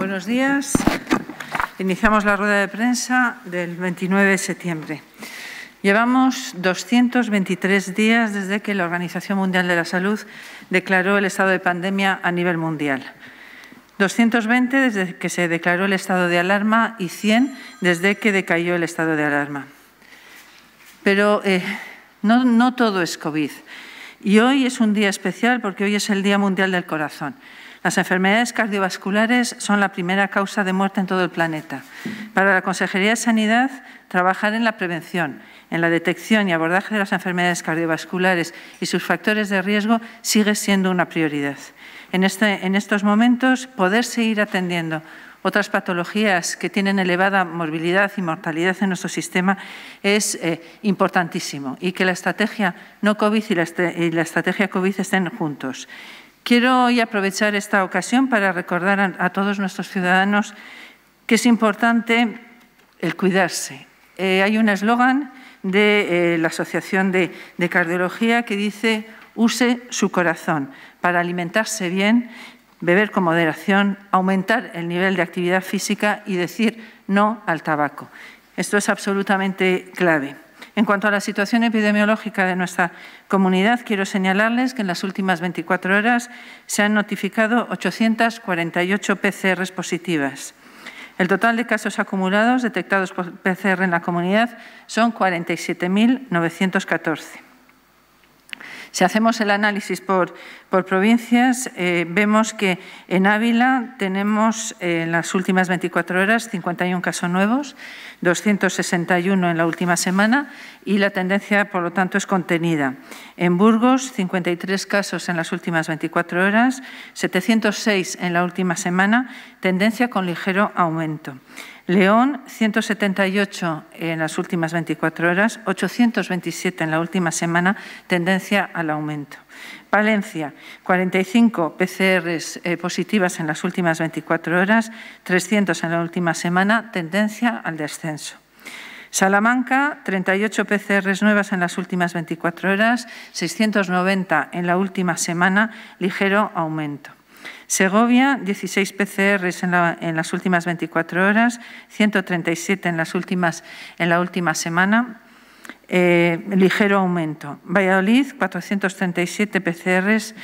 Buenos días. Iniciamos la rueda de prensa del 29 de septiembre. Llevamos 223 días desde que la Organización Mundial de la Salud declaró el estado de pandemia a nivel mundial. 220 desde que se declaró el estado de alarma y 100 desde que decayó el estado de alarma. Pero eh, no todo es COVID. Y hoy es un día especial porque hoy es el Día Mundial del Corazón. Las enfermedades cardiovasculares son la primera causa de muerte en todo el planeta. Para la Consejería de Sanidad, trabajar en la prevención, en la detección y abordaje de las enfermedades cardiovasculares y sus factores de riesgo sigue siendo una prioridad. En, este, estos momentos, poder seguir atendiendo otras patologías que tienen elevada morbilidad y mortalidad en nuestro sistema es eh, importantísimo y que la estrategia no COVID y la, estrategia COVID estén juntos. Quiero hoy aprovechar esta ocasión para recordar a, todos nuestros ciudadanos que es importante el cuidarse. Eh, hay un eslogan de eh, la Asociación de Cardiología que dice use su corazón para alimentarse bien, beber con moderación, aumentar el nivel de actividad física y decir no al tabaco. Esto es absolutamente clave. En cuanto a la situación epidemiológica de nuestra comunidad, quiero señalarles que en las últimas 24 horas se han notificado 848 PCR positivas. El total de casos acumulados detectados por PCR en la comunidad son 47.914. Si hacemos el análisis por, provincias, eh, vemos que en Ávila tenemos eh, en las últimas 24 horas 51 casos nuevos, 261 en la última semana y la tendencia, por lo tanto, es contenida. En Burgos, 53 casos en las últimas 24 horas, 706 en la última semana, tendencia con ligero aumento. León, 178 en las últimas 24 horas, 827 en la última semana, tendencia al aumento. Valencia, 45 PCRs eh, positivas en las últimas 24 horas, 300 en la última semana, tendencia al descenso. Salamanca, 38 PCRs nuevas en las últimas 24 horas, 690 en la última semana, ligero aumento. Segovia, 16 PCRs en, las últimas 24 horas, 137 en, las últimas, en la última semana. Eh, ligero aumento. Valladolid, 437 PCRs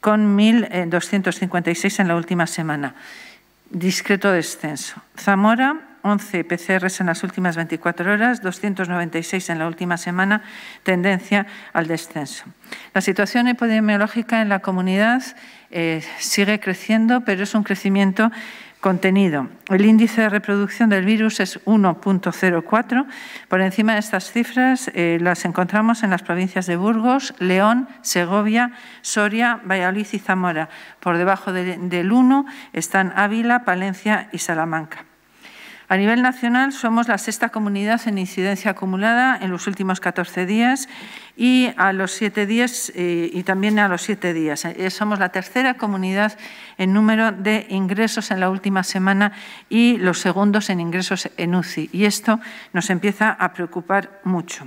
con 1.256 eh, en la última semana. Discreto descenso. Zamora, 11 PCRs en las últimas 24 horas, 296 en la última semana, tendencia al descenso. La situación epidemiológica en la comunidad eh, sigue creciendo, pero es un crecimiento contenido. El índice de reproducción del virus es 1.04. Por encima de estas cifras eh, las encontramos en las provincias de Burgos, León, Segovia, Soria, Valladolid y Zamora. Por debajo del 1 están Ávila, Palencia y Salamanca. A nivel nacional somos la sexta comunidad en incidencia acumulada en los últimos 14 días y a los siete días eh, y también a los siete días. Eh, somos la tercera comunidad en número de ingresos en la última semana y los segundos en ingresos en UCI. Y esto nos empieza a preocupar mucho.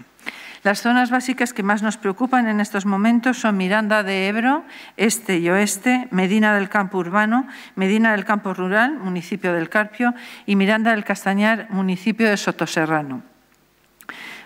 Las zonas básicas que más nos preocupan en estos momentos son Miranda de Ebro, este y oeste, Medina del Campo Urbano, Medina del Campo Rural, municipio del Carpio, y Miranda del Castañar, municipio de Sotoserrano.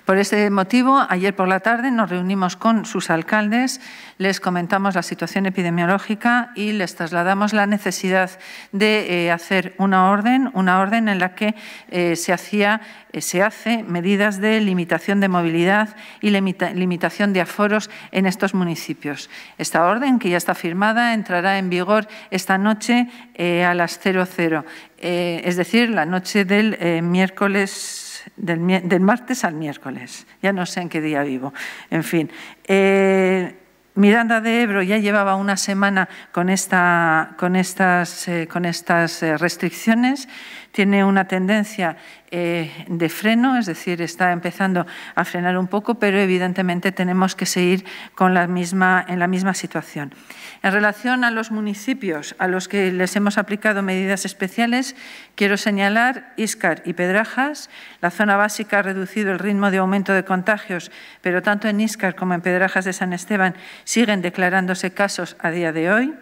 Por ese motivo, ayer por la tarde nos reunimos con sus alcaldes, les comentamos la situación epidemiológica y les trasladamos la necesidad de eh, hacer una orden, una orden en la que eh, se, hacía, eh, se hace medidas de limitación de movilidad y limitación de aforos en estos municipios. Esta orden, que ya está firmada, entrará en vigor esta noche a las 00, es decir, la noche del miércoles del, martes al miércoles. Ya no sé en qué día vivo. En fin. Eh, Miranda de Ebro ya llevaba una semana con, esta, con estas, eh, con estas eh, restricciones tiene una tendencia eh, de freno, es decir, está empezando a frenar un poco, pero evidentemente tenemos que seguir con la misma, en la misma situación. En relación a los municipios a los que les hemos aplicado medidas especiales, quiero señalar Iscar y Pedrajas. La zona básica ha reducido el ritmo de aumento de contagios, pero tanto en Iscar como en Pedrajas de San Esteban siguen declarándose casos a día de hoy.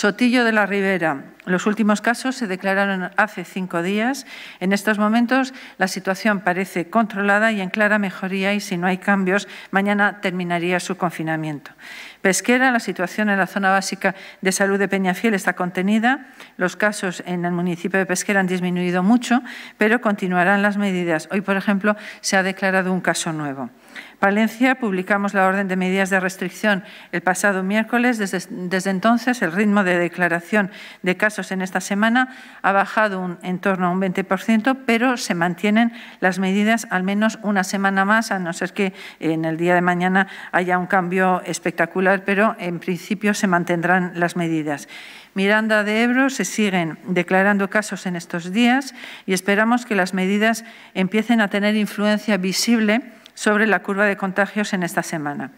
Sotillo de la Ribera. Los últimos casos se declararon hace cinco días. En estos momentos la situación parece controlada y en clara mejoría y si no hay cambios, mañana terminaría su confinamiento pesquera. La situación en la zona básica de salud de Peñafiel está contenida. Los casos en el municipio de Pesquera han disminuido mucho, pero continuarán las medidas. Hoy, por ejemplo, se ha declarado un caso nuevo. Palencia publicamos la orden de medidas de restricción el pasado miércoles. Desde, desde, entonces, el ritmo de declaración de casos en esta semana ha bajado un, en torno a un 20%, pero se mantienen las medidas al menos una semana más, a no ser que en el día de mañana haya un cambio espectacular pero en principio se mantendrán las medidas. Miranda de Ebro se siguen declarando casos en estos días y esperamos que las medidas empiecen a tener influencia visible sobre la curva de contagios en esta semana.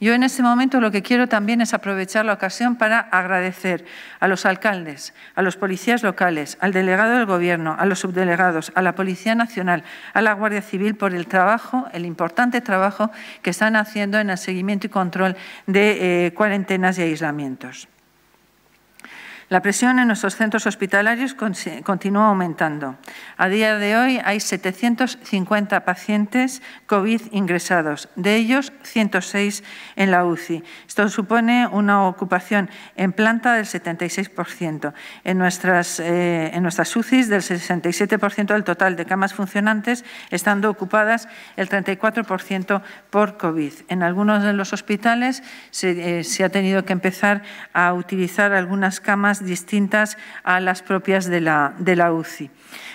Yo en este momento lo que quiero también es aprovechar la ocasión para agradecer a los alcaldes, a los policías locales, al delegado del Gobierno, a los subdelegados, a la Policía Nacional, a la Guardia Civil por el trabajo, el importante trabajo que están haciendo en el seguimiento y control de eh, cuarentenas y aislamientos. La presión en nuestros centros hospitalarios continúa aumentando. A día de hoy hay 750 pacientes COVID ingresados, de ellos 106 en la UCI. Esto supone una ocupación en planta del 76%, en nuestras, eh, en nuestras UCIs del 67% del total de camas funcionantes, estando ocupadas el 34% por COVID. En algunos de los hospitales eh, se ha tenido que empezar a utilizar algunas camas distintas a las propias de la, de la UCI.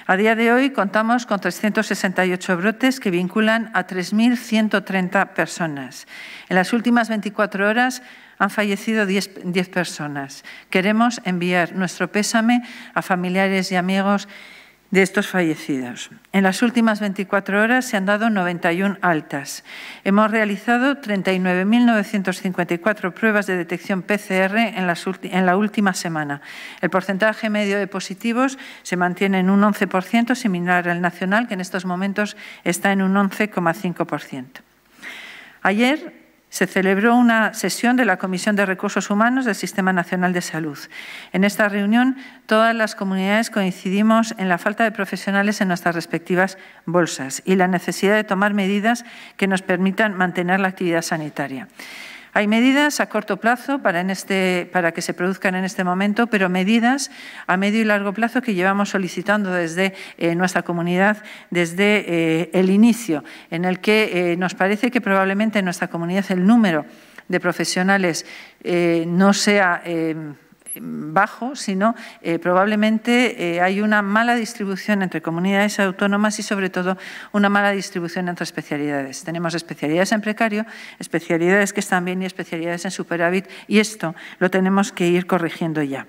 A día de hoy contamos con 368 brotes que vinculan a 3.130 personas. En las últimas 24 horas han fallecido 10, 10 personas. Queremos enviar nuestro pésame a familiares y amigos de estos fallecidos. En las últimas 24 horas se han dado 91 altas. Hemos realizado 39.954 pruebas de detección PCR en, en, la última semana. El porcentaje medio de positivos se mantiene en un 11%, similar al nacional, que en estos momentos está en un 11,5%. Ayer se celebró una sesión de la Comisión de Recursos Humanos del Sistema Nacional de Salud. En esta reunión, todas las comunidades coincidimos en la falta de profesionales en nuestras respectivas bolsas y la necesidad de tomar medidas que nos permitan mantener la actividad sanitaria. Hay medidas a corto plazo para, en este, para que se produzcan en este momento, pero medidas a medio y largo plazo que llevamos solicitando desde eh, nuestra comunidad desde eh, el inicio, en el que eh, nos parece que probablemente en nuestra comunidad el número de profesionales no sea bajo, sino eh, probablemente eh, hay una mala distribución entre comunidades autónomas y sobre todo una mala distribución entre especialidades. Tenemos especialidades en precario, especialidades que están bien y especialidades en superávit y esto lo tenemos que ir corrigiendo ya.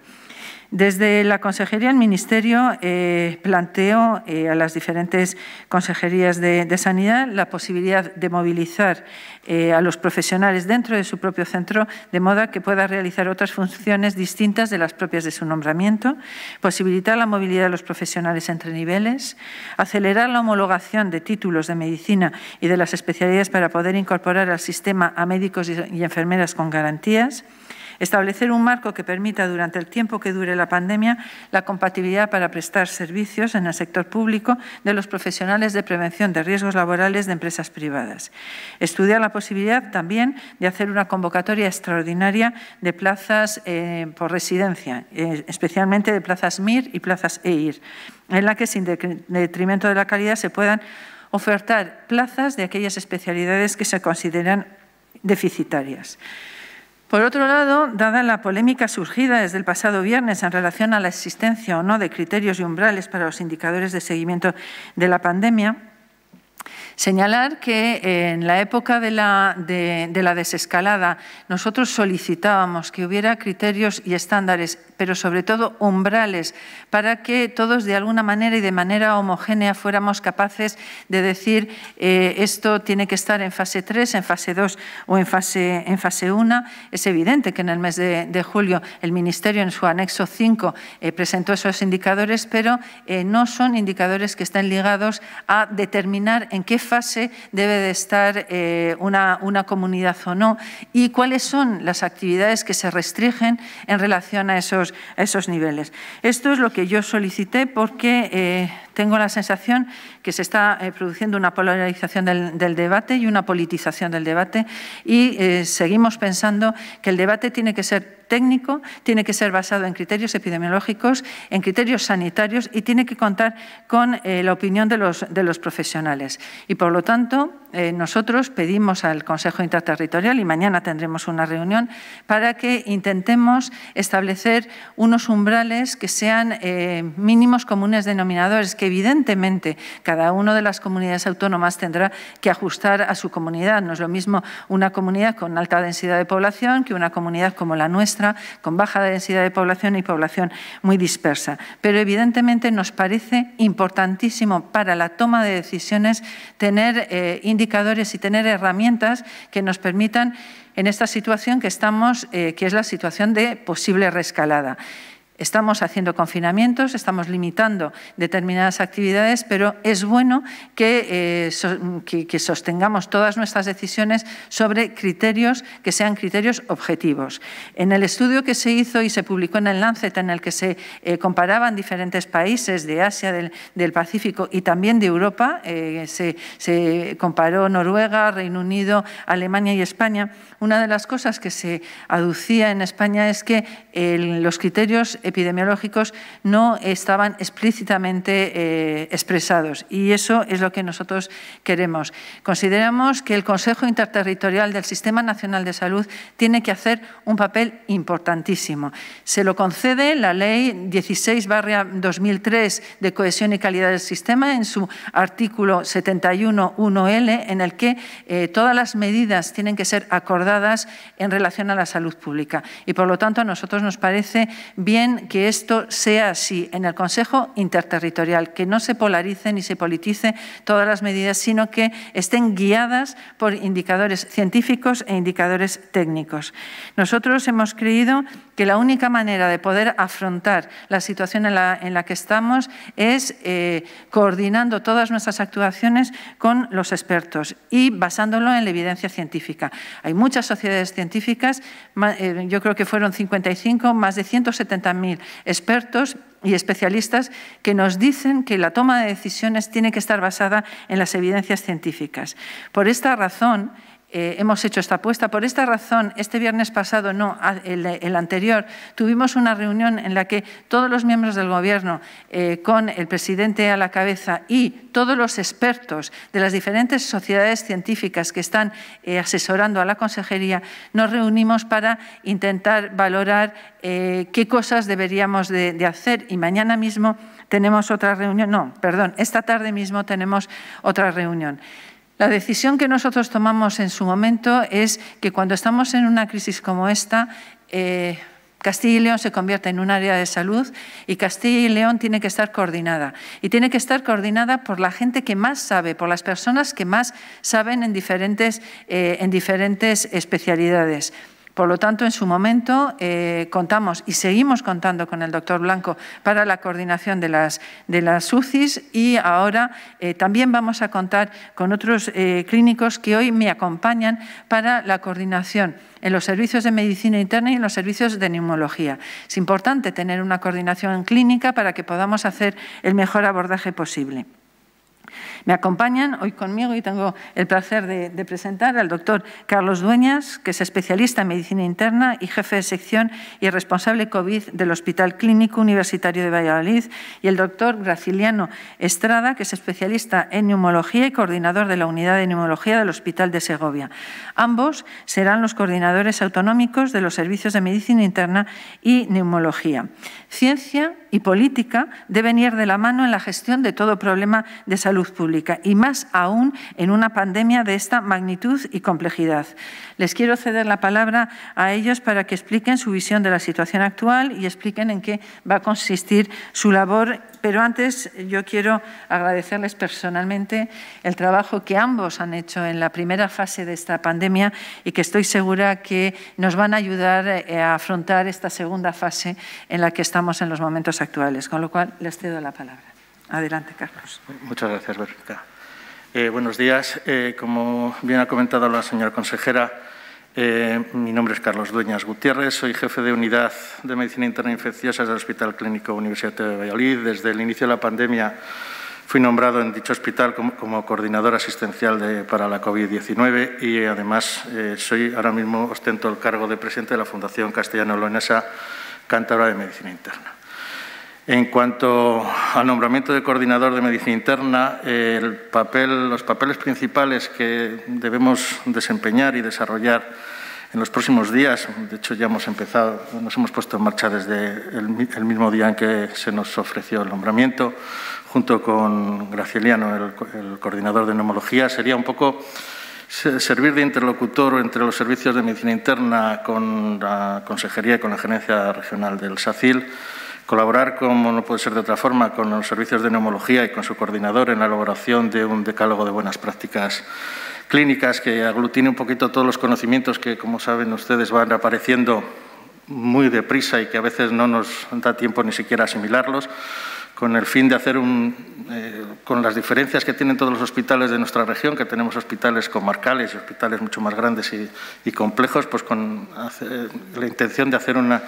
Desde la consejería, el Ministerio eh, planteó eh, a las diferentes consejerías de, sanidad la posibilidad de movilizar eh, a los profesionales dentro de su propio centro, de modo que pueda realizar otras funciones distintas de las propias de su nombramiento, posibilitar la movilidad de los profesionales entre niveles, acelerar la homologación de títulos de medicina y de las especialidades para poder incorporar al sistema a médicos y enfermeras con garantías, establecer un marco que permita durante el tiempo que dure la pandemia la compatibilidad para prestar servicios en el sector público de los profesionales de prevención de riesgos laborales de empresas privadas. Estudiar la posibilidad también de hacer una convocatoria extraordinaria de plazas eh, por residencia, eh, especialmente de plazas MIR y plazas EIR, en la que sin detrimento de la calidad se puedan ofertar plazas de aquellas especialidades que se consideran deficitarias. Por otro lado, dada la polémica surgida desde el pasado viernes en relación a la existencia o no de criterios y umbrales para los indicadores de seguimiento de la pandemia, Señalar que en la época de la, desescalada nosotros solicitábamos que hubiera criterios y estándares, pero sobre todo umbrales, para que todos de alguna manera y de manera homogénea fuéramos capaces de decir eh, esto tiene que estar en fase 3, en fase 2 o en fase, en fase 1. Es evidente que en el mes de, julio el Ministerio en su anexo 5 eh, presentó esos indicadores, pero eh, no son indicadores que están ligados a determinar en qué fase fase debe de estar eh, una, comunidad o no y cuáles son las actividades que se restringen en relación a esos, esos niveles. Esto es lo que yo solicité porque eh, tengo la sensación que se está eh, produciendo una polarización del, debate y una politización del debate y eh, seguimos pensando que el debate tiene que ser técnico, tiene que ser basado en criterios epidemiológicos, en criterios sanitarios y tiene que contar con eh, la opinión de los, profesionales. Y por lo tanto, nosotros pedimos al Consejo Interterritorial, y mañana tendremos una reunión, para que intentemos establecer unos umbrales que sean mínimos comunes denominadores, que evidentemente cada una de las comunidades autónomas tendrá que ajustar a su comunidad. No es lo mismo una comunidad con alta densidad de población que una comunidad como la nuestra, con baja densidad de población y población muy dispersa. Pero evidentemente nos parece importantísimo para la toma de decisiones tener eh, indicadores y tener herramientas que nos permitan en esta situación que estamos, eh, que es la situación de posible rescalada. Estamos haciendo confinamientos, estamos limitando determinadas actividades, pero es bueno eh, que, que, sostengamos todas nuestras decisiones sobre criterios que sean criterios objetivos. En el estudio que se hizo y se publicó en el Lancet, en el que se eh, comparaban diferentes países de Asia, del, Pacífico y también de Europa, eh, se, se comparó Noruega, Reino Unido, Alemania y España, una de las cosas que se aducía en España es que los criterios epidemiológicos no estaban explícitamente eh, expresados. Y eso es lo que nosotros queremos. Consideramos que el Consejo Interterritorial del Sistema Nacional de Salud tiene que hacer un papel importantísimo. Se lo concede la Ley 16-2003 de Cohesión y Calidad del Sistema en su artículo 71.1L, en el que eh, todas las medidas tienen que ser acordadas en relación a la salud pública. Y, por lo tanto, a nosotros nos parece bien que esto sea así en el Consejo Interterritorial, que no se polaricen y se politicen todas las medidas, sino que estén guiadas por indicadores científicos e indicadores técnicos. Nosotros hemos creído que la única manera de poder afrontar la situación en la, que estamos es eh, coordinando todas nuestras actuaciones con los expertos y basándolo en la evidencia científica. Hay muchas sociedades científicas, eh, yo creo que fueron 55, más de 170.000 expertos y especialistas que nos dicen que la toma de decisiones tiene que estar basada en las evidencias científicas. Por esta razón, eh, hemos hecho esta apuesta. Por esta razón, este viernes pasado, no, ah, el, anterior, tuvimos una reunión en la que todos los miembros del Gobierno, eh, con el presidente a la cabeza y todos los expertos de las diferentes sociedades científicas que están eh, asesorando a la consejería, nos reunimos para intentar valorar qué cosas deberíamos de hacer y mañana mismo tenemos otra reunión, no, perdón, esta tarde mismo tenemos otra reunión. La decisión que nosotros tomamos en su momento es que cuando estamos en una crisis como esta, eh, Castilla y León se convierte en un área de salud y Castilla y León tiene que estar coordinada. Y tiene que estar coordinada por la gente que más sabe, por las personas que más saben en diferentes, eh, en diferentes especialidades. Por lo tanto, en su momento eh, contamos y seguimos contando con el doctor Blanco para la coordinación de las, de las UCIs y ahora eh, también vamos a contar con otros eh, clínicos que hoy me acompañan para la coordinación en los servicios de medicina interna y en los servicios de neumología. Es importante tener una coordinación clínica para que podamos hacer el mejor abordaje posible. Me acompañan hoy conmigo y tengo el placer de, presentar al doctor Carlos Dueñas, que es especialista en medicina interna y jefe de sección y responsable COVID del Hospital Clínico Universitario de Valladolid, y el doctor Graciliano Estrada, que es especialista en neumología y coordinador de la unidad de neumología del Hospital de Segovia. Ambos serán los coordinadores autonómicos de los servicios de medicina interna y neumología. Ciencia y política deben ir de la mano en la gestión de todo problema de salud pública y más aún en una pandemia de esta magnitud y complejidad. Les quiero ceder la palabra a ellos para que expliquen su visión de la situación actual y expliquen en qué va a consistir su labor. Pero antes yo quiero agradecerles personalmente el trabajo que ambos han hecho en la primera fase de esta pandemia y que estoy segura que nos van a ayudar eh, a afrontar esta segunda fase en la que estamos en los momentos actuales. Con lo cual, les cedo la palabra. Adelante, Carlos. Muchas gracias, Verónica. Eh, buenos días. Eh, como bien ha comentado la señora consejera, eh, mi nombre es Carlos Dueñas Gutiérrez, soy jefe de unidad de medicina interna infecciosa del Hospital Clínico Universitario de Valladolid. Desde el inicio de la pandemia fui nombrado en dicho hospital como, coordinador asistencial para la COVID-19 y además soy ahora mismo ostento el cargo de presidente de la Fundación castellano lonesa Cántabra de Medicina Interna. En cuanto al nombramiento de coordinador de medicina interna, los papeles principales que debemos desempeñar y desarrollar en los próximos días, de hecho ya hemos empezado, nos hemos puesto en marcha desde el, mismo día en que se nos ofreció el nombramiento, junto con Gracieliano, el, el coordinador de neumología, sería un poco servir de interlocutor entre los servicios de medicina interna con la consejería y con la gerencia regional del SACIL Colaborar, como no puede ser de otra forma, con los servicios de neumología y con su coordinador en la elaboración de un decálogo de buenas prácticas clínicas que aglutine un poquito todos los conocimientos que, como saben ustedes, van apareciendo muy deprisa y que a veces no nos da tiempo ni siquiera asimilarlos, con el fin de hacer un, eh, con las diferencias que tienen todos los hospitales de nuestra región, que tenemos hospitales comarcales y hospitales mucho más grandes y, complejos, pues con la intención de hacer una,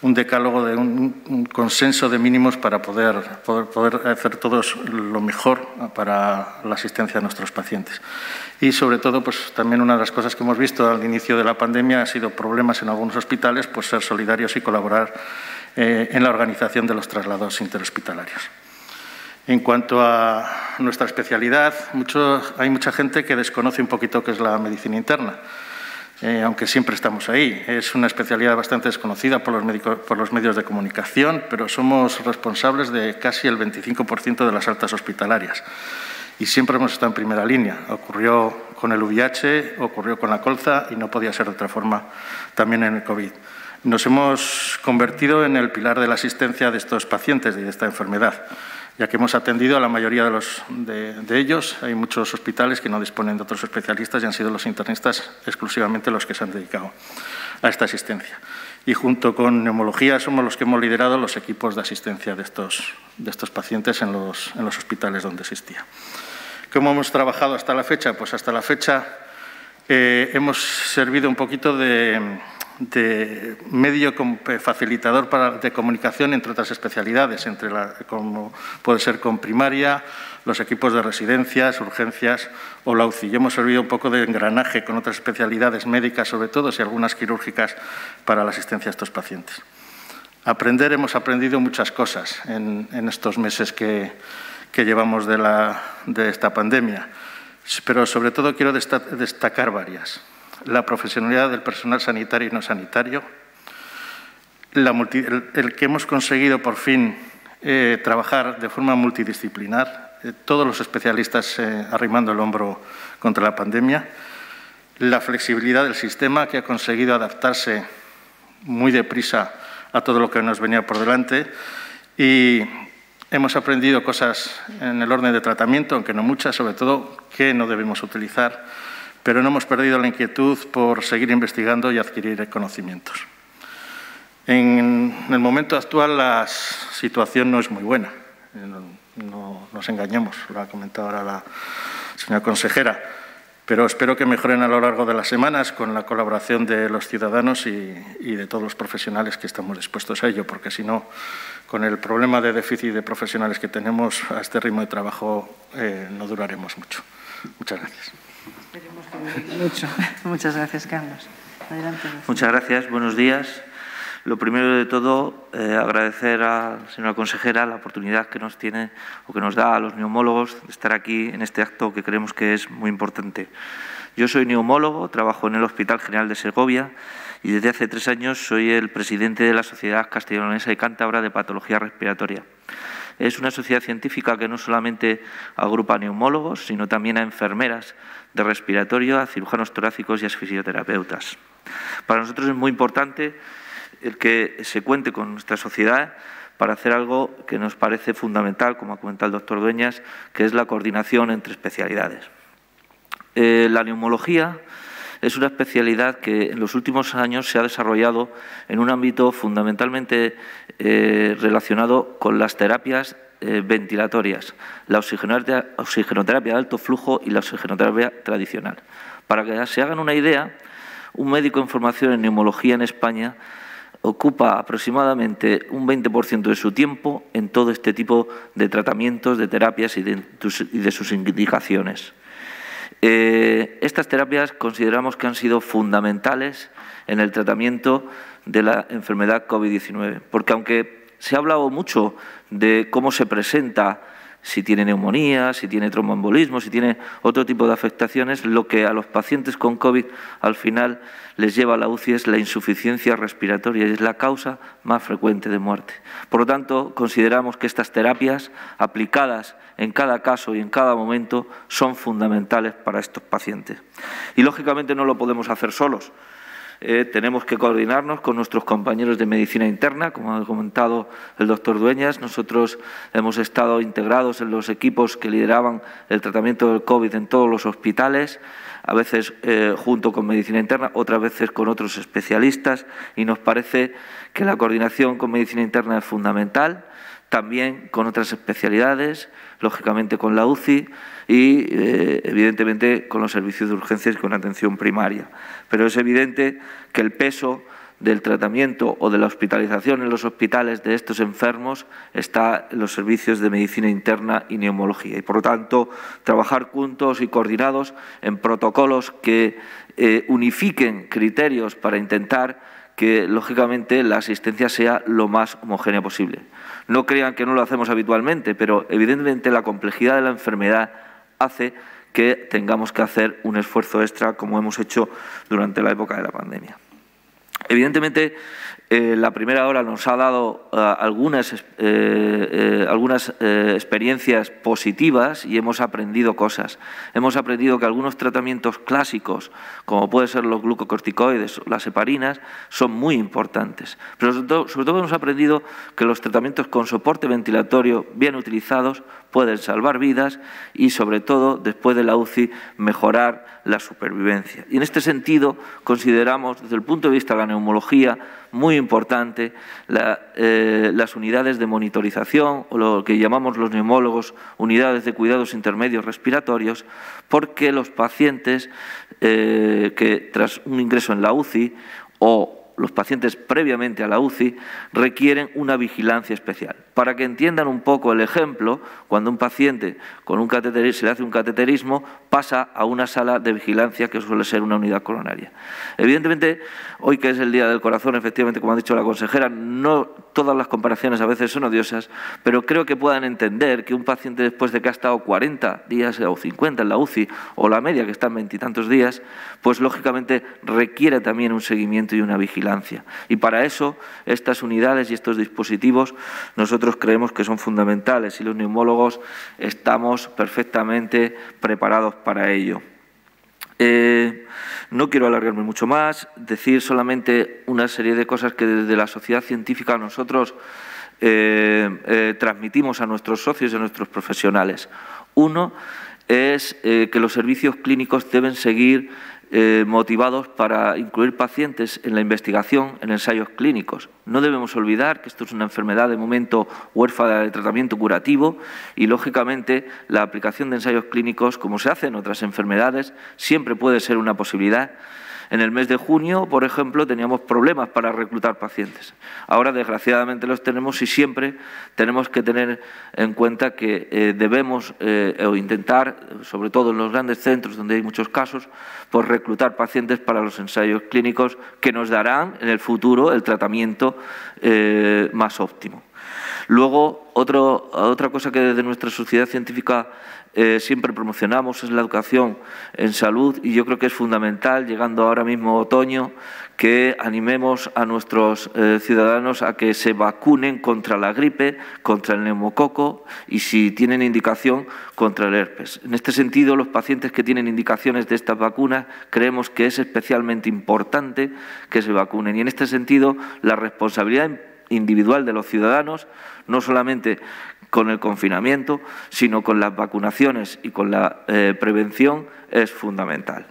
un decálogo de un, consenso de mínimos para poder, poder, hacer todos lo mejor para la asistencia a nuestros pacientes. Y sobre todo, pues también una de las cosas que hemos visto al inicio de la pandemia ha sido problemas en algunos hospitales, pues ser solidarios y colaborar eh, en la organización de los traslados interhospitalarios. En cuanto a nuestra especialidad, mucho, hay mucha gente que desconoce un poquito qué es la medicina interna. Eh, aunque siempre estamos ahí. Es una especialidad bastante desconocida por los, medios de comunicación, pero somos responsables de casi el 25% de las altas hospitalarias. Y siempre hemos estado en primera línea. Ocurrió con el VIH, ocurrió con la colza y no podía ser de otra forma también en el COVID. Nos hemos convertido en el pilar de la asistencia de estos pacientes y de esta enfermedad ya que hemos atendido a la mayoría de, ellos. Hay muchos hospitales que no disponen de otros especialistas y han sido los internistas exclusivamente los que se han dedicado a esta asistencia. Y junto con neumología somos los que hemos liderado los equipos de asistencia de estos, de estos pacientes en los, en los hospitales donde existía. ¿Cómo hemos trabajado hasta la fecha? Pues hasta la fecha eh, hemos servido un poquito de, medio eh, facilitador de comunicación entre otras especialidades, entre como puede ser con primaria, los equipos de residencias, urgencias o la UCI. hemos servido un poco de engranaje con otras especialidades médicas, sobre todo, y algunas quirúrgicas para la asistencia a estos pacientes. Aprender, hemos aprendido muchas cosas en, estos meses que, llevamos de esta pandemia pero sobre todo quiero destacar varias. La profesionalidad del personal sanitario y no sanitario, el, que hemos conseguido por fin eh, trabajar de forma multidisciplinar, eh, todos los especialistas eh, arrimando el hombro contra la pandemia, la flexibilidad del sistema que ha conseguido adaptarse muy deprisa a todo lo que nos venía por delante y Hemos aprendido cosas en el orden de tratamiento, aunque no muchas, sobre todo que no debemos utilizar, pero no hemos perdido la inquietud por seguir investigando y adquirir conocimientos. En el momento actual la situación no es muy buena, no, no nos engañemos, lo ha comentado ahora la señora consejera pero espero que mejoren a lo largo de las semanas con la colaboración de los ciudadanos y, de todos los profesionales que estamos dispuestos a ello, porque si no, con el problema de déficit de profesionales que tenemos, a este ritmo de trabajo eh, no duraremos mucho. Muchas gracias. Esperemos mucho. Muchas gracias, Carlos. Adelante. Muchas gracias. Buenos días. Lo primero de todo, eh, agradecer a la señora consejera la oportunidad que nos tiene o que nos da a los neumólogos de estar aquí en este acto que creemos que es muy importante. Yo soy neumólogo, trabajo en el Hospital General de Segovia y desde hace tres años soy el presidente de la Sociedad Castellonesa y Cántabra de Patología Respiratoria. Es una sociedad científica que no solamente agrupa a neumólogos, sino también a enfermeras de respiratorio, a cirujanos torácicos y a fisioterapeutas. Para nosotros es muy importante el que se cuente con nuestra sociedad para hacer algo que nos parece fundamental, como ha comentado el doctor Dueñas, que es la coordinación entre especialidades. Eh, la neumología es una especialidad que en los últimos años se ha desarrollado en un ámbito fundamentalmente eh, relacionado con las terapias eh, ventilatorias, la oxigenoterapia de alto flujo y la oxigenoterapia tradicional. Para que se hagan una idea, un médico en formación en neumología en España ocupa aproximadamente un 20% de su tiempo en todo este tipo de tratamientos, de terapias y de, sus indicaciones. Eh, estas terapias consideramos que han sido fundamentales en el tratamiento de la enfermedad COVID-19, porque aunque se ha hablado mucho de cómo se presenta si tiene neumonía, si tiene tromboembolismo, si tiene otro tipo de afectaciones, lo que a los pacientes con COVID al final les lleva a la UCI es la insuficiencia respiratoria y es la causa más frecuente de muerte. Por lo tanto, consideramos que estas terapias aplicadas en cada caso y en cada momento son fundamentales para estos pacientes. Y lógicamente no lo podemos hacer solos. Eh, tenemos que coordinarnos con nuestros compañeros de medicina interna, como ha comentado el doctor Dueñas. Nosotros hemos estado integrados en los equipos que lideraban el tratamiento del COVID en todos los hospitales, a veces eh, junto con medicina interna, otras veces con otros especialistas, y nos parece que la coordinación con medicina interna es fundamental también con otras especialidades, lógicamente con la UCI y, eh, evidentemente, con los servicios de urgencias y con atención primaria. Pero es evidente que el peso del tratamiento o de la hospitalización en los hospitales de estos enfermos está en los servicios de medicina interna y neumología. Y, por lo tanto, trabajar juntos y coordinados en protocolos que eh, unifiquen criterios para intentar que, lógicamente, la asistencia sea lo más homogénea posible. No crean que no lo hacemos habitualmente, pero evidentemente la complejidad de la enfermedad hace que tengamos que hacer un esfuerzo extra como hemos hecho durante la época de la pandemia. Evidentemente, eh, la primera hora nos ha dado eh, algunas, eh, experiencias positivas y hemos aprendido cosas. Hemos aprendido que algunos tratamientos clásicos, como pueden ser los glucocorticoides o las heparinas, son muy importantes. Pero sobre todo hemos aprendido que los tratamientos con soporte ventilatorio bien utilizados pueden salvar vidas y, sobre todo, después de la UCI, mejorar la supervivencia. Y en este sentido, consideramos, desde el punto de vista de la neumología, muy importante eh, las unidades de monitorización, o lo que llamamos los neumólogos unidades de cuidados intermedios respiratorios, porque los pacientes eh, que tras un ingreso en la UCI o los pacientes previamente a la UCI requieren una vigilancia especial. Para que entiendan un poco el ejemplo, cuando un paciente con un se le hace un cateterismo, pasa a una sala de vigilancia que suele ser una unidad coronaria. Evidentemente, hoy que es el Día del Corazón, efectivamente, como ha dicho la consejera, no todas las comparaciones a veces son odiosas, pero creo que puedan entender que un paciente después de que ha estado 40 días o 50 en la UCI o la media que están veintitantos días, pues lógicamente requiere también un seguimiento y una vigilancia y para eso estas unidades y estos dispositivos nosotros creemos que son fundamentales y los neumólogos estamos perfectamente preparados para ello. Eh, no quiero alargarme mucho más, decir solamente una serie de cosas que desde la sociedad científica nosotros eh, eh, transmitimos a nuestros socios y a nuestros profesionales. Uno es que los servicios clínicos deben seguir eh, motivados para incluir pacientes en la investigación, en ensayos clínicos. No debemos olvidar que esto es una enfermedad de momento huérfana de tratamiento curativo y, lógicamente, la aplicación de ensayos clínicos, como se hace en otras enfermedades, siempre puede ser una posibilidad en el mes de junio, por ejemplo, teníamos problemas para reclutar pacientes. Ahora, desgraciadamente, los tenemos y siempre tenemos que tener en cuenta que eh, debemos eh, o intentar, sobre todo en los grandes centros donde hay muchos casos, por pues reclutar pacientes para los ensayos clínicos que nos darán en el futuro el tratamiento eh, más óptimo. Luego, otra cosa que desde nuestra sociedad científica eh, siempre promocionamos es la educación en salud y yo creo que es fundamental, llegando ahora mismo otoño, que animemos a nuestros eh, ciudadanos a que se vacunen contra la gripe, contra el neumococo y, si tienen indicación, contra el herpes. En este sentido, los pacientes que tienen indicaciones de estas vacunas creemos que es especialmente importante que se vacunen y, en este sentido, la responsabilidad individual de los ciudadanos, no solamente con el confinamiento, sino con las vacunaciones y con la eh, prevención es fundamental.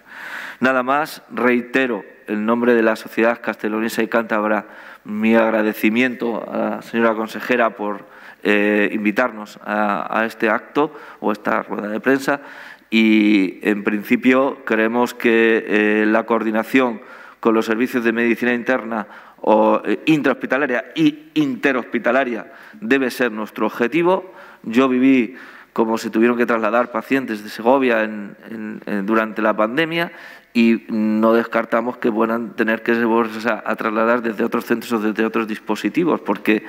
Nada más, reitero en nombre de la Sociedad Castellonesa y Cántabra mi agradecimiento a la señora consejera por eh, invitarnos a, este acto o esta rueda de prensa y, en principio, creemos que eh, la coordinación con los servicios de medicina interna o eh, intrahospitalaria y interhospitalaria debe ser nuestro objetivo. Yo viví como si tuvieron que trasladar pacientes de Segovia durante la pandemia y no descartamos que puedan tener que volverse a, trasladar desde otros centros o desde otros dispositivos, porque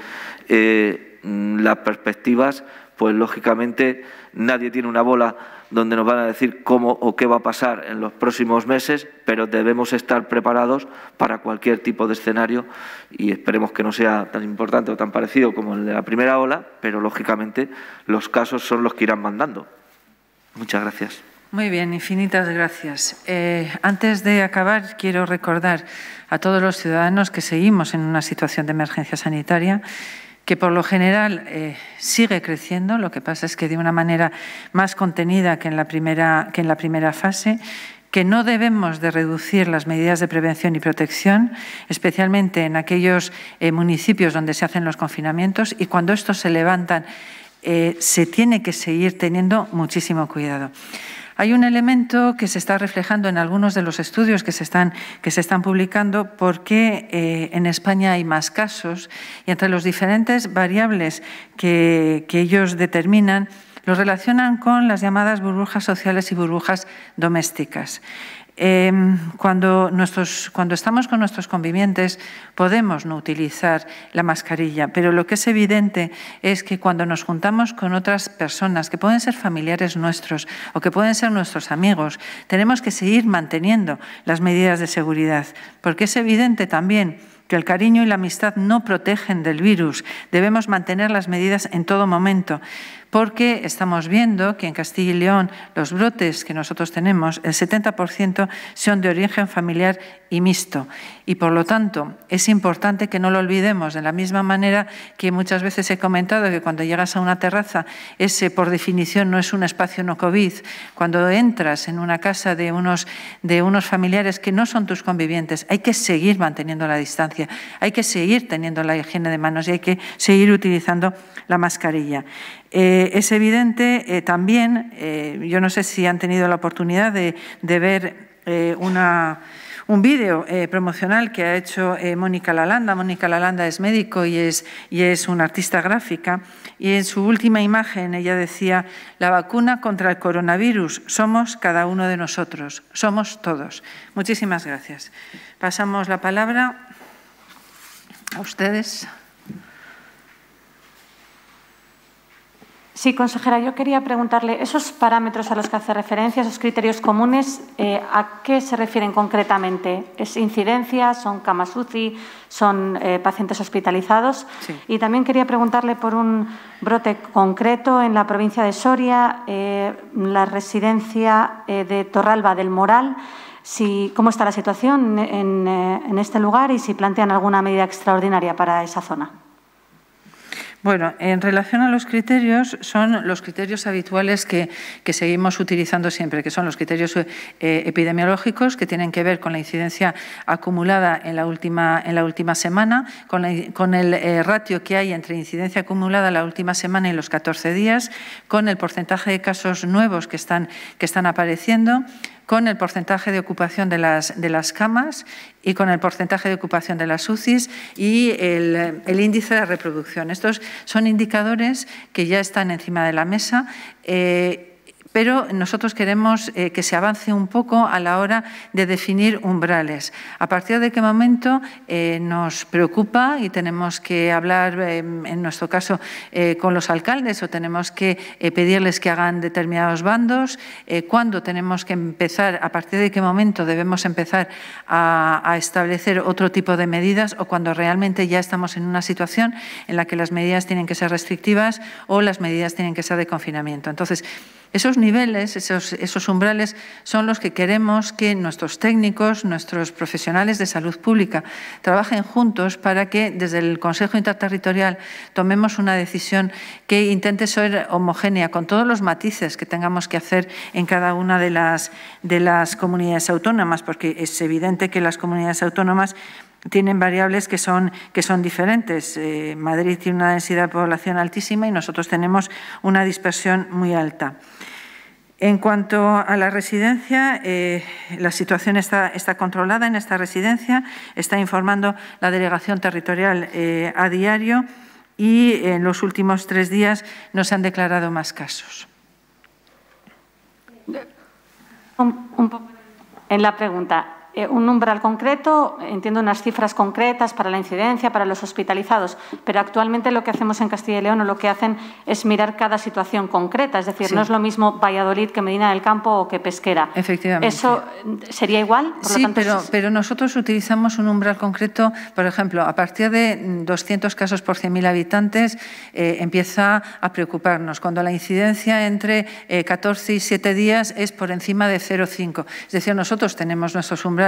eh, las perspectivas, pues lógicamente nadie tiene una bola donde nos van a decir cómo o qué va a pasar en los próximos meses, pero debemos estar preparados para cualquier tipo de escenario y esperemos que no sea tan importante o tan parecido como el de la primera ola, pero lógicamente los casos son los que irán mandando. Muchas gracias. Muy bien, infinitas gracias. Eh, antes de acabar, quiero recordar a todos los ciudadanos que seguimos en una situación de emergencia sanitaria que por lo general eh, sigue creciendo, lo que pasa es que de una manera más contenida que en la primera, que en la primera fase, que no debemos de reducir las medidas de prevención y protección, especialmente en aquellos eh, municipios donde se hacen los confinamientos y cuando estos se levantan eh, se tiene que seguir teniendo muchísimo cuidado. Hay un elemento que se está reflejando en algunos de los estudios que se están, que se están publicando, porque eh, en España hay más casos y entre los diferentes variables que, que ellos determinan, los relacionan con las llamadas burbujas sociales y burbujas domésticas. Em, cuando estamos con nuestros convivientes podemos no utilizar la mascarilla, pero lo que es evidente es que cuando nos juntamos con otras personas que pueden ser familiares nuestros o que pueden ser nuestros amigos, tenemos que seguir manteniendo las medidas de seguridad, porque es evidente también que el cariño y la amistad no protegen del virus. Debemos mantener las medidas en todo momento porque estamos viendo que en Castilla y León los brotes que nosotros tenemos, el 70% son de origen familiar y mixto. Y por lo tanto, es importante que no lo olvidemos, de la misma manera que muchas veces he comentado que cuando llegas a una terraza, ese por definición no es un espacio no COVID. Cuando entras en una casa de unos, de unos familiares que no son tus convivientes, hay que seguir manteniendo la distancia, hay que seguir teniendo la higiene de manos y hay que seguir utilizando la mascarilla. Eh, es evidente eh, también, eh, yo no sé si han tenido la oportunidad de, de ver una, un vídeo promocional que ha hecho Mónica Lalanda. Mónica Lalanda es médico y es, y es una artista gráfica. Y en su última imagen ella decía, la vacuna contra el coronavirus somos cada uno de nosotros, somos todos. Muchísimas gracias. Pasamos la palabra a ustedes. Sí, consejera, yo quería preguntarle, esos parámetros a los que hace referencia, esos criterios comunes, eh, ¿a qué se refieren concretamente? ¿Es incidencia? ¿Son camas UCI? ¿Son eh, pacientes hospitalizados? Y también quería preguntarle por un brote concreto en la provincia de Soria, eh, la residencia de Torralba del Moral. ¿Cómo está la situación en este lugar y si plantean alguna medida extraordinaria para esa zona? Bueno, en relación a los criterios, son los criterios habituales que, seguimos utilizando siempre, que son los criterios eh, epidemiológicos que tienen que ver con la incidencia acumulada en la última, en la última semana, con, el eh, ratio que hay entre incidencia acumulada la última semana y los 14 días, con el porcentaje de casos nuevos que están, que están apareciendo con el porcentaje de ocupación de las, de las camas y con el porcentaje de ocupación de las UCIs y el, índice de reproducción. Estos son indicadores que ya están encima de la mesa. Eh, pero nosotros queremos eh, que se avance un poco a la hora de definir umbrales. A partir de qué momento eh, nos preocupa y tenemos que hablar, eh, en nuestro caso, con los alcaldes o tenemos que pedirles que hagan determinados bandos, cuándo tenemos que empezar, a partir de qué momento debemos empezar a, a establecer otro tipo de medidas o cuando realmente ya estamos en una situación en la que las medidas tienen que ser restrictivas o las medidas tienen que ser de confinamiento. Entonces, esos niveles, esos, umbrales son los que queremos que nuestros técnicos, nuestros profesionales de salud pública trabajen juntos para que desde el Consejo Interterritorial tomemos una decisión que intente ser homogénea con todos los matices que tengamos que hacer en cada una de las, comunidades autónomas, porque es evidente que las comunidades autónomas tienen variables que son, diferentes. Eh, Madrid tiene una densidad de población altísima y nosotros tenemos una dispersión muy alta. En cuanto a la residencia, eh, la situación está, controlada en esta residencia, está informando la delegación territorial eh, a diario y en los últimos tres días no se han declarado más casos. Un, en la pregunta, eh, un umbral concreto, entiendo unas cifras concretas para la incidencia, para los hospitalizados, pero actualmente lo que hacemos en Castilla y León o lo que hacen es mirar cada situación concreta, es decir, no es lo mismo Valladolid que Medina del Campo o que Pesquera. Efectivamente. ¿Eso sería igual? sí, pero, nosotros utilizamos un umbral concreto, por ejemplo, a partir de 200 casos por 100.000 habitantes eh, empieza a preocuparnos. Cuando la incidencia entre 14 eh, y 7 días es por encima de 0,5. Es decir, nosotros tenemos nuestros umbral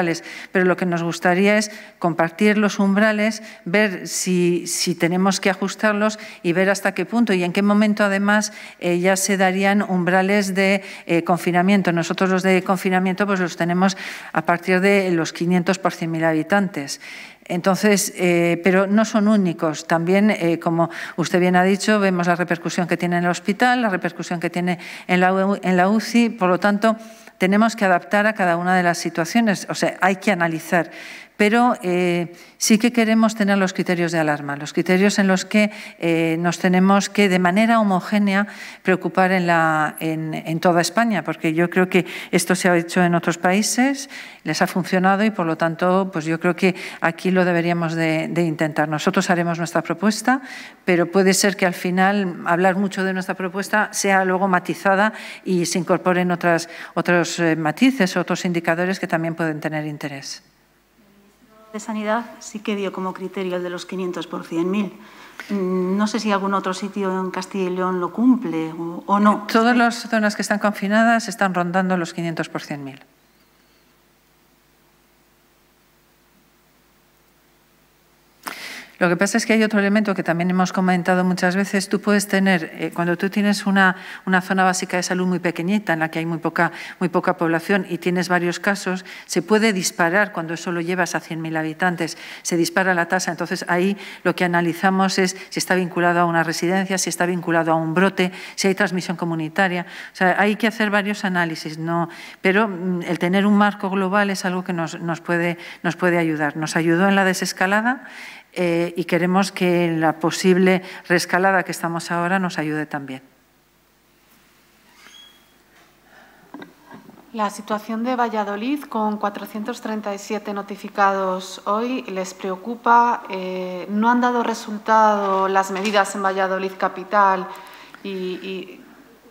pero lo que nos gustaría es compartir los umbrales, ver si, tenemos que ajustarlos y ver hasta qué punto y en qué momento además eh, ya se darían umbrales de eh, confinamiento. Nosotros los de confinamiento pues los tenemos a partir de los 500 por 100.000 habitantes. Entonces, eh, pero no son únicos. También, como usted bien ha dicho, vemos la repercusión que tiene en el hospital, la repercusión que tiene en la, en la UCI. Por lo tanto, tenemos que adaptar a cada una de las situaciones. O sea, hay que analizar pero eh, sí que queremos tener los criterios de alarma, los criterios en los que eh, nos tenemos que de manera homogénea preocupar en, toda España, porque yo creo que esto se ha hecho en otros países, les ha funcionado y por lo tanto pues yo creo que aquí lo deberíamos de, intentar. Nosotros haremos nuestra propuesta, pero puede ser que al final hablar mucho de nuestra propuesta sea luego matizada y se incorporen otros eh, matices, otros indicadores que también pueden tener interés de Sanidad sí que dio como criterio el de los 500 por 100.000. Mm, no sé si algún otro sitio en Castilla y León lo cumple o, o no. Todas las zonas que están confinadas están rondando los 500 por 100.000. Lo que pasa es que hay otro elemento que también hemos comentado muchas veces. Tú puedes tener, eh, cuando tú tienes una, una, zona básica de salud muy pequeñita, en la que hay muy poca, muy poca población y tienes varios casos, se puede disparar cuando solo llevas a 100.000 habitantes, se dispara la tasa. Entonces, ahí lo que analizamos es si está vinculado a una residencia, si está vinculado a un brote, si hay transmisión comunitaria. O sea, hay que hacer varios análisis, ¿no? pero mm, el tener un marco global es algo que nos, puede, nos puede ayudar. Nos ayudó en la desescalada eh, y queremos que la posible rescalada que estamos ahora nos ayude también. La situación de Valladolid, con 437 notificados hoy, les preocupa. Eh, no han dado resultado las medidas en Valladolid Capital y,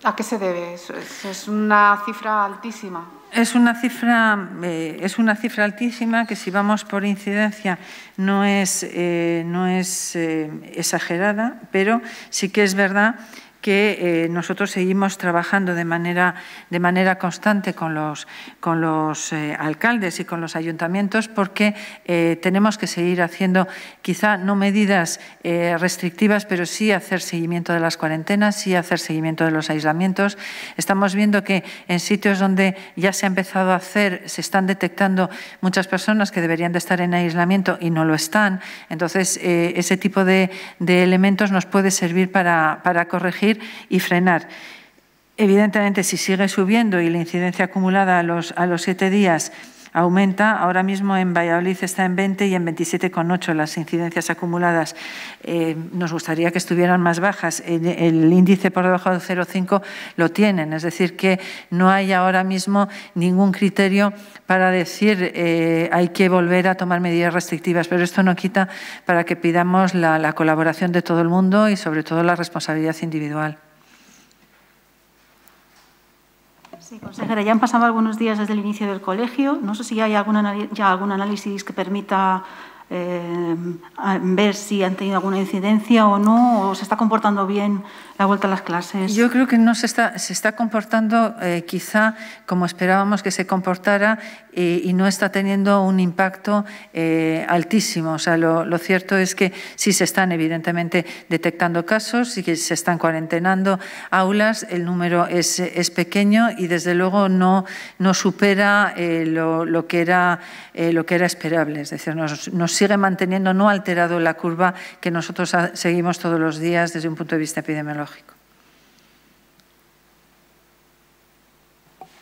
¿a qué se debe? es una cifra altísima. Es una cifra, eh, es una cifra altísima que si vamos por incidencia no es, eh, no es eh, exagerada, pero sí que es verdad que eh, nosotros seguimos trabajando de manera, de manera constante con los, con los eh, alcaldes y con los ayuntamientos porque eh, tenemos que seguir haciendo quizá no medidas restrictivas, pero sí hacer seguimiento de las cuarentenas, sí hacer seguimiento de los aislamientos. Estamos viendo que en sitios donde ya se ha empezado a hacer, se están detectando muchas personas que deberían de estar en aislamiento y no lo están. Entonces, ese tipo de, elementos nos puede servir para corregir y frenar. Evidentemente, si sigue subiendo y la incidencia acumulada a los siete días aumenta. Ahora mismo en Valladolid está en 20 y en 27,8 las incidencias acumuladas. Eh, nos gustaría que estuvieran más bajas. El, índice por debajo de 0,5 lo tienen. Es decir, que no hay ahora mismo ningún criterio para decir eh, hay que volver a tomar medidas restrictivas. Pero esto no quita para que pidamos la colaboración de todo el mundo y sobre todo la responsabilidad individual. Sí, consejera, ya han pasado algunos días desde el inicio del colegio. No sé si hay algún, algún análisis que permita eh, ver si han tenido alguna incidencia o no, o se está comportando bien la vuelta a las clases? Yo creo que no se está, se está comportando eh, quizá como esperábamos que se comportara eh, y no está teniendo un impacto eh, altísimo. O sea, lo, cierto es que sí se están evidentemente detectando casos y que se están cuarentenando aulas, el número es, es pequeño y desde luego no, no supera lo, lo, que era, lo que era esperable. Es decir, nos, nos sigue manteniendo, no ha alterado la curva que nosotros seguimos todos los días desde un punto de vista epidemiológico.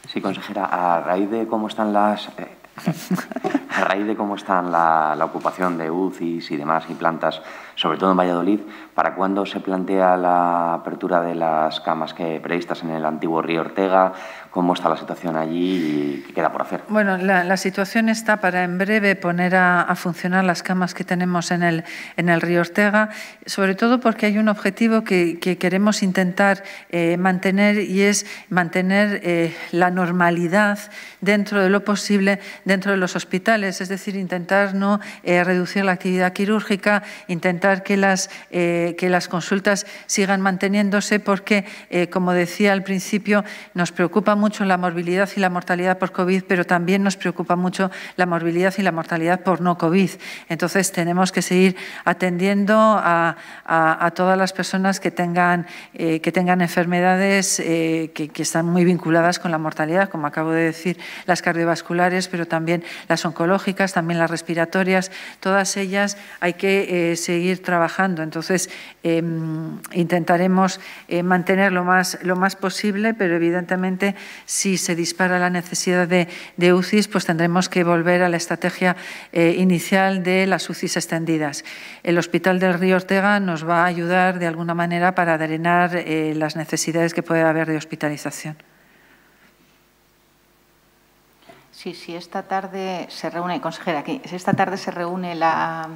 Sí, consejera, a raíz de cómo están las... Eh, a raíz de cómo están la, ocupación de UCIs y demás y plantas, sobre todo en Valladolid, ¿para cuándo se plantea la apertura de las camas que previstas en el antiguo río Ortega? cómo está la situación allí y qué queda por hacer. Bueno, la, situación está para en breve poner a, funcionar las camas que tenemos en el, en el río Ortega, sobre todo porque hay un objetivo que, queremos intentar eh, mantener y es mantener eh, la normalidad dentro de lo posible dentro de los hospitales, es decir, intentar no eh, reducir la actividad quirúrgica, intentar que las, que las consultas sigan manteniéndose porque, como decía al principio, nos preocupa mucho mucho la morbilidad y la mortalidad por COVID, pero también nos preocupa mucho la morbilidad y la mortalidad por no COVID. Entonces, tenemos que seguir atendiendo a, todas las personas que tengan, eh, que tengan enfermedades eh, que, están muy vinculadas con la mortalidad, como acabo de decir, las cardiovasculares, pero también las oncológicas, también las respiratorias, todas ellas hay que eh, seguir trabajando. Entonces, em, intentaremos mantener más, lo más posible, pero evidentemente si se dispara la necesidad de, UCIs, pues tendremos que volver a la estrategia eh, inicial de las UCIs extendidas. El Hospital del Río Ortega nos va a ayudar de alguna manera para drenar eh, las necesidades que puede haber de hospitalización. Sí, esta tarde se reúne, consejera, aquí, esta tarde se reúne la,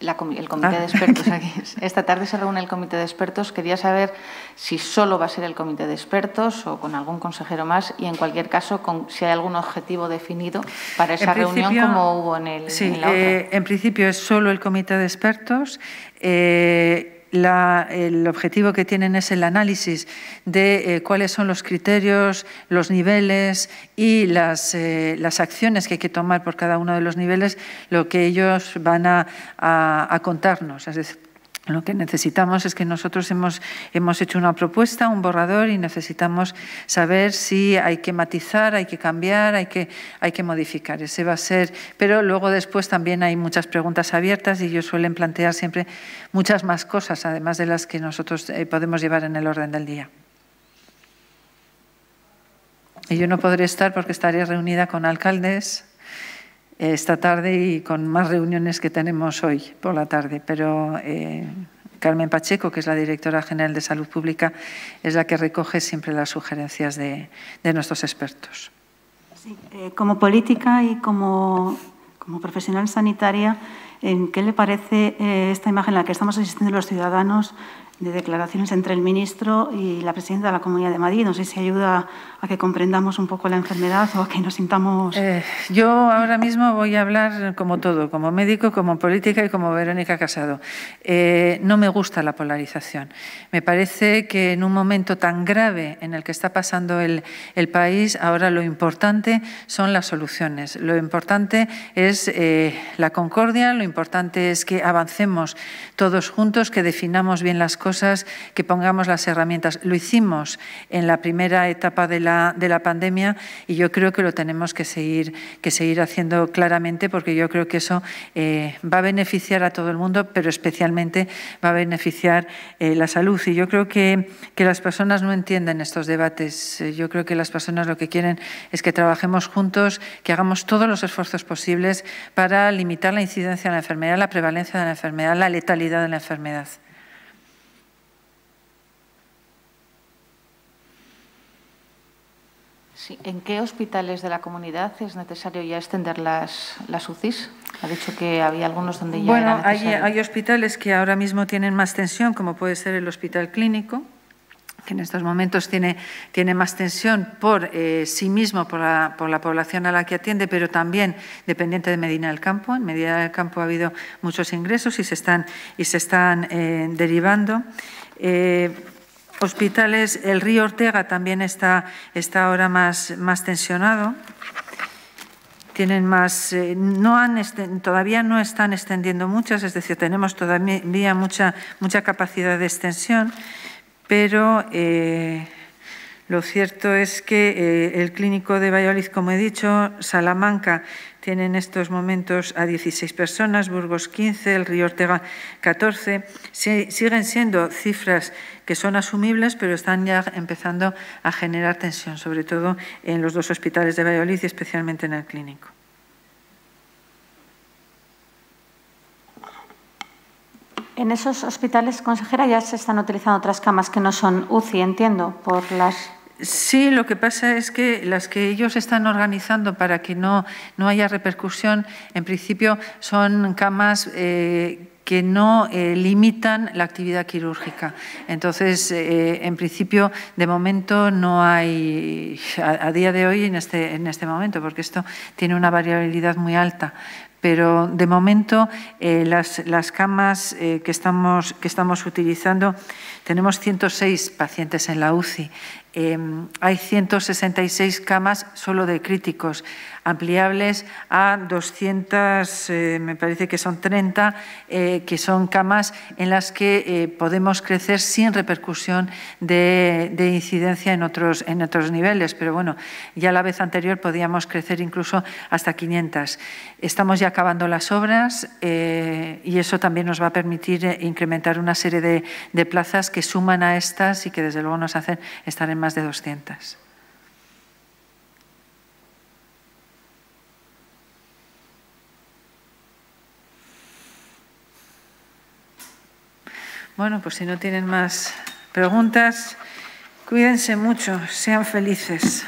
el comité de ah. expertos. Esta tarde se reúne el comité de expertos. Quería saber si solo va a ser el comité de expertos o con algún consejero más y, en cualquier caso, con, si hay algún objetivo definido para esa reunión como hubo en el. en, la otra. Eh, en principio es solo el comité de expertos. Eh, el objetivo que tienen es el análisis de eh, cuáles son los criterios, los niveles y eh, las, acciones que hay que tomar por cada uno de los niveles, lo que ellos van a, contarnos. Lo que necesitamos es que nosotros hemos, hecho una propuesta, un borrador, y necesitamos saber si hay que matizar, hay que cambiar, hay que, hay que modificar. Ese va a ser. Pero luego después también hay muchas preguntas abiertas y ellos suelen plantear siempre muchas más cosas, además de las que nosotros eh, podemos llevar en el orden del día. Y yo no podré estar porque estaré reunida con alcaldes, esta tarde y con más reuniones que tenemos hoy por la tarde, pero eh, Carmen Pacheco, que es la directora general de Salud Pública, es la que recoge siempre las sugerencias de, nuestros expertos. Eh, como política y como, profesional sanitaria, ¿en eh, ¿qué le parece esta imagen en la que estamos asistiendo los ciudadanos de declaraciones entre el ministro y la presidenta de la Comunidad de Madrid. No sé si ayuda a que comprendamos un poco la enfermedad o a que nos sintamos. Eh, yo ahora mismo voy a hablar como todo, como médico, como política y como Verónica Casado. Eh, no me gusta la polarización. Me parece que en un momento tan grave en el que está pasando el, país, ahora lo importante son las soluciones. Lo importante es eh, la concordia, lo importante es que avancemos todos juntos, que definamos bien las cosas que pongamos las herramientas. Lo hicimos en la primera etapa de la, de la pandemia y yo creo que lo tenemos que seguir, que seguir haciendo claramente porque yo creo que eso eh, va a beneficiar a todo el mundo, pero especialmente va a beneficiar eh, la salud. Y yo creo que, que las personas no entienden estos debates. Eh, yo creo que las personas lo que quieren es que trabajemos juntos, que hagamos todos los esfuerzos posibles para limitar la incidencia de la enfermedad, la prevalencia de la enfermedad, la letalidad de la enfermedad. ¿En qué hospitales de la comunidad es necesario ya extender las, las UCIs? Ha dicho que había algunos donde ya Bueno, hay, hay hospitales que ahora mismo tienen más tensión, como puede ser el hospital clínico, que en estos momentos tiene, tiene más tensión por eh, sí mismo, por la, por la, población a la que atiende, pero también dependiente de Medina del Campo. En Medina del Campo ha habido muchos ingresos y se están, y se están eh, derivando. Eh, hospitales. El río Ortega también está, está ahora más, más tensionado. Tienen más, eh, no han, todavía no están extendiendo muchas, es decir, tenemos todavía mucha, mucha capacidad de extensión, pero eh, lo cierto es que eh, el clínico de Valladolid, como he dicho, Salamanca, tienen estos momentos a 16 personas, Burgos 15, el Río Ortega 14. siguen siendo cifras que son asumibles, pero están ya empezando a generar tensión, sobre todo en los dos hospitales de Valladolid y especialmente en el clínico. En esos hospitales, consejera, ya se están utilizando otras camas que no son UCI, entiendo, por las Sí, lo que pasa es que las que ellos están organizando para que no, haya repercusión, en principio son camas eh, que no eh, limitan la actividad quirúrgica. Entonces, eh, en principio, de momento no hay, a, día de hoy, en este, en este momento, porque esto tiene una variabilidad muy alta, pero de momento eh, las, camas eh, que, estamos, que estamos utilizando, tenemos 106 pacientes en la UCI. Em, hay 166 camas solo de críticos, ampliables a 200, eh, me parece que son 30, que son camas en las que podemos crecer sin repercusión de, de, incidencia en otros, en otros niveles. Pero bueno, ya la vez anterior podíamos crecer incluso hasta 500. Estamos ya acabando las obras eh, y eso también nos va a permitir eh, incrementar una serie de, de, plazas que suman a estas y que desde luego nos hacen estar en más de 200. Bueno, pues si no tienen más preguntas, cuídense mucho, sean felices.